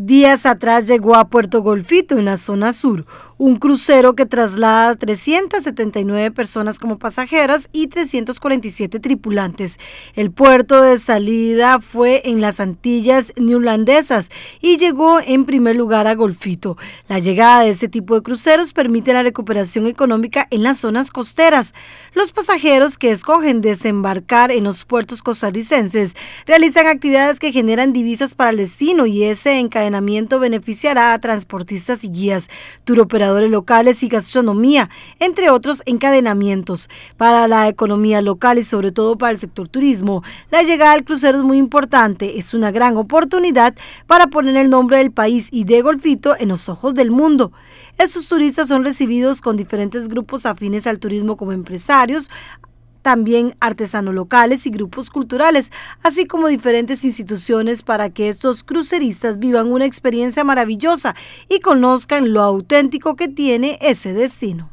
Días atrás llegó a Puerto Golfito, en la zona sur, un crucero que traslada 379 personas como pasajeras y 347 tripulantes. El puerto de salida fue en las Antillas Newlandesas y llegó en primer lugar a Golfito. La llegada de este tipo de cruceros permite la recuperación económica en las zonas costeras. Los pasajeros que escogen desembarcar en los puertos costarricenses realizan actividades que generan divisas para el destino y ese encadenamiento beneficiará a transportistas y guías, locales y gastronomía, entre otros encadenamientos. Para la economía local y sobre todo para el sector turismo, la llegada al crucero es muy importante, es una gran oportunidad para poner el nombre del país y de Golfito en los ojos del mundo. Estos turistas son recibidos con diferentes grupos afines al turismo como empresarios, también artesanos locales y grupos culturales, así como diferentes instituciones para que estos cruceristas vivan una experiencia maravillosa y conozcan lo auténtico que tiene ese destino.